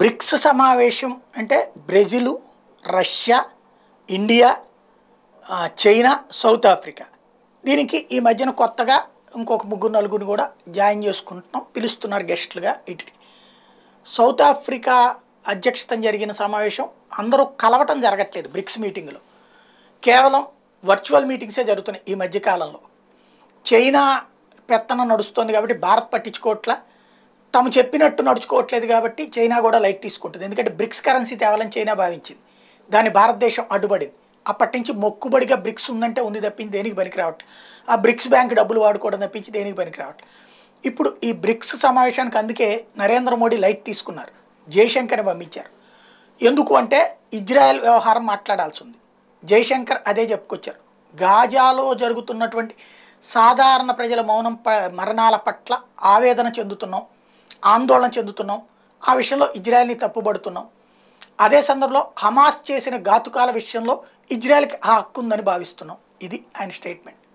bricks సమావేశం అంటే Brazil Russia India China South Africa దీనికి ఈ మధ్యన కొత్తగా ఇంకొక ముగ్గురు నలుగురిని కూడా జాయిన్ చేసుకుంటున్నాం పిలుస్తున్నారు గెస్టులుగా ఇటు సౌత్ ఆఫ్రికా అధ్యక్షతం జరిగిన సమావేశం అందరూ కలవటం జరగట్లేదు బ్రిక్స్ మీటింగ్లో కేవలం వర్చువల్ మీటింగ్సే జరుగుతున్నాయి ఈ మధ్యకాలంలో చైనా పెత్తనం నడుస్తుంది కాబట్టి భారత్ పట్టించుకోవట్లా తాము చెప్పినట్టు నడుచుకోవట్లేదు కాబట్టి చైనా కూడా లైట్ తీసుకుంటుంది ఎందుకంటే బ్రిక్స్ కరెన్సీ తేవాలని చైనా భావించింది దాన్ని భారతదేశం అడ్డుపడింది అప్పటి నుంచి మొక్కుబడిగా బ్రిక్స్ ఉందంటే ఉంది తప్పింది దేనికి పనికి రావట్ ఆ బ్రిక్స్ బ్యాంక్ డబ్బులు వాడుకోవడం తప్పించి దేనికి పనికి రావట్ ఇప్పుడు ఈ బ్రిక్స్ సమావేశానికి అందుకే నరేంద్ర మోడీ లైట్ తీసుకున్నారు జయశంకర్ని పంపించారు ఎందుకు అంటే ఇజ్రాయెల్ వ్యవహారం మాట్లాడాల్సి ఉంది జయశంకర్ అదే చెప్పుకొచ్చారు గాజాలో జరుగుతున్నటువంటి సాధారణ ప్రజల మౌనం మరణాల పట్ల ఆవేదన చెందుతున్నాం ఆందోళన చెందుతున్నాం ఆ విషయంలో ఇజ్రాయెల్ని తప్పుబడుతున్నాం అదే సందర్భంలో హమాస్ చేసిన ఘాతుకాల విషయంలో ఇజ్రాయెల్కి ఆ హక్కు ఉందని భావిస్తున్నాం ఇది ఆయన స్టేట్మెంట్